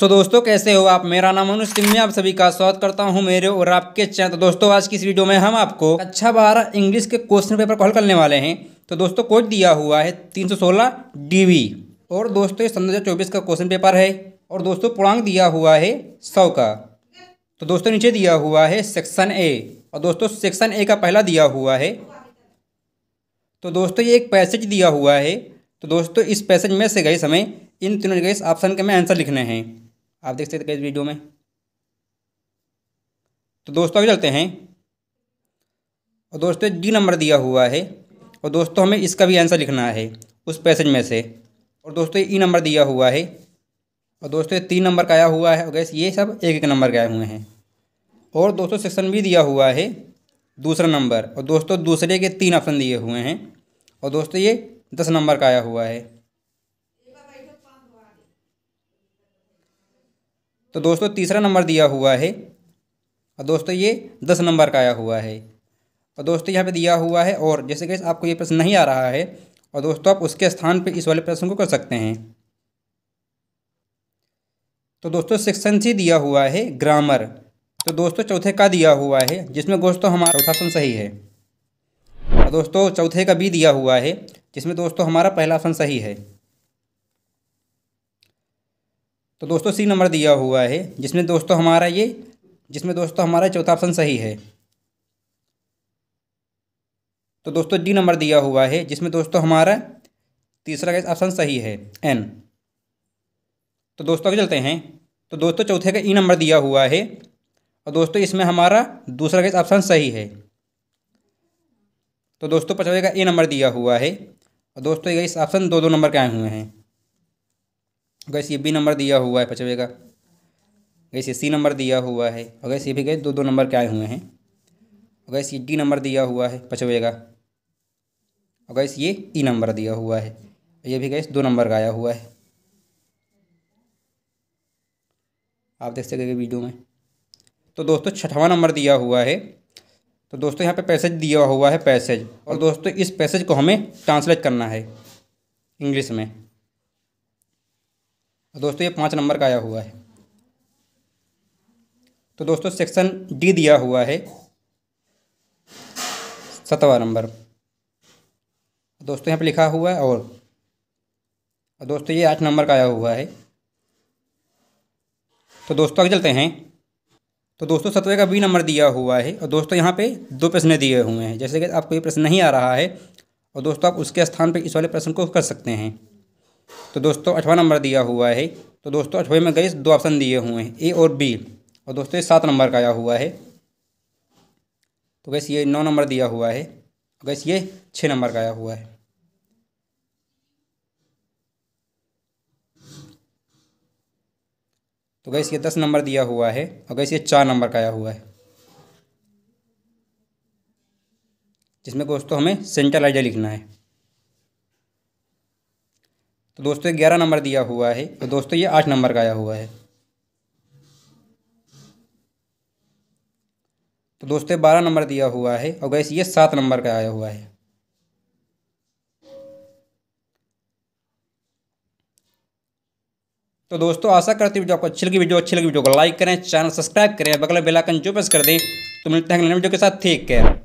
सो so, दोस्तों कैसे हो आप मेरा नाम अनुज सिंह मैं आप सभी का स्वागत करता हूं मेरे और आपके चैनल तो दोस्तों आज की इस वीडियो में हम आपको अच्छा बारह इंग्लिश के क्वेश्चन पेपर कॉल करने वाले हैं तो दोस्तों कोड दिया हुआ है 316 डीवी और दोस्तों ये सन का क्वेश्चन पेपर है और दोस्तों पूर्णांक दिया हुआ है सौ का तो दोस्तों नीचे दिया हुआ है सेक्शन ए और दोस्तों सेक्शन ए का पहला दिया हुआ है तो दोस्तों ये एक पैसेज दिया हुआ है तो दोस्तों इस पैसेज में से गए समय इन तीनों गए ऑप्शन के में आंसर लिखने हैं आप देख सकते हैं इस वीडियो में तो दोस्तों अभी चलते हैं और दोस्तों डी नंबर दिया हुआ है और दोस्तों हमें इसका भी आंसर लिखना है उस पैसेज में से और दोस्तों ई नंबर दिया हुआ है और दोस्तों तीन नंबर का आया हुआ है और गैस ये सब एक एक नंबर के आए हुए हैं और दोस्तों सेक्शन भी दिया हुआ है दूसरा नंबर और दोस्तों दूसरे के तीन ऑप्शन दिए हुए हैं और दोस्तों ये दस नंबर का आया हुआ है तो दोस्तों तीसरा नंबर दिया हुआ है और दोस्तों ये दस नंबर का आया हुआ है और दोस्तों यहाँ पे दिया हुआ है और जैसे कि आपको ये प्रश्न नहीं आ रहा है और दोस्तों आप उसके स्थान पे इस वाले प्रश्न को कर सकते हैं तो दोस्तों सेक्शन सी दिया हुआ है ग्रामर तो दोस्तों चौथे का दिया हुआ है जिसमें दोस्तों हमारा चौथा ऑप्शन सही है और दोस्तों चौथे का भी दिया हुआ है जिसमें दोस्तों हमारा पहला ऑप्शन सही है तो दोस्तों सी नंबर दिया हुआ है जिसमें दोस्तों हमारा ये जिसमें दोस्तों हमारा चौथा ऑप्शन सही है तो दोस्तों डी नंबर दिया हुआ है जिसमें दोस्तों हमारा तीसरा का ऑप्शन सही है एन तो दोस्तों आगे चलते हैं तो दोस्तों चौथे का ई नंबर दिया हुआ है और दोस्तों इसमें हमारा दूसरा गैस ऑप्शन सही है तो दोस्तों पचवे का ए नंबर दिया हुआ है और दोस्तों ये इस ऑप्शन दो दो नंबर के आए हुए हैं गैस ये बी नंबर दिया हुआ है पचवे का गैस ये सी नंबर दिया हुआ है और गैस ये भी गए दो दो नंबर के आए हुए हैं और गैस ये डी नंबर दिया हुआ है पचवे का और गैस ये ई e नंबर दिया हुआ है ये भी गैस दो नंबर का आया हुआ है आप देख सकेंगे वीडियो में तो दोस्तों छठवां नंबर दिया हुआ है तो दोस्तों यहाँ पे पैसेज दिया हुआ है पैसेज और दोस्तों इस पैसेज को हमें ट्रांसलेट करना है इंग्लिश में और दोस्तों ये पाँच नंबर का आया हुआ है तो दोस्तों सेक्शन डी दिया हुआ है सतवा नंबर दोस्तों यहाँ पर लिखा हुआ है और, दोस्तों ये आठ नंबर का आया हुआ है तो दोस्तों आगे चलते हैं तो दोस्तों सतवे का बी नंबर दिया हुआ है और दोस्तों यहाँ पे दो प्रश्न दिए हुए हैं जैसे कि आपको ये प्रश्न नहीं आ रहा है और दोस्तों आप उसके स्थान पर इस वाले प्रश्न को कर सकते हैं तो दोस्तों अठवा नंबर दिया हुआ है तो दोस्तों अठवा में गए दो ऑप्शन दिए हुए हैं ए और बी और दोस्तों ये सात नंबर का आया हुआ है तो गैस ये नौ नंबर दिया हुआ है गैस ये छः नंबर का आया हुआ है तो गैस ये दस नंबर दिया हुआ है और गैस ये चार नंबर का आया हुआ है जिसमें दोस्तों हमें सेंट्रल आइडिया लिखना है तो दोस्तों ग्यारह नंबर दिया हुआ है तो दोस्तों ये आठ नंबर का आया हुआ है तो दोस्तों बारह नंबर दिया हुआ है और गैस ये सात नंबर का आया हुआ है तो दोस्तों आशा करते वीडियो आपको अच्छी लगी वीडियो अच्छी लगी वीडियो को लाइक करें चैनल सब्सक्राइब करें बगल बेलाइकन जो प्रेस कर दें तो मिलते हैं वीडियो के साथ ठीक है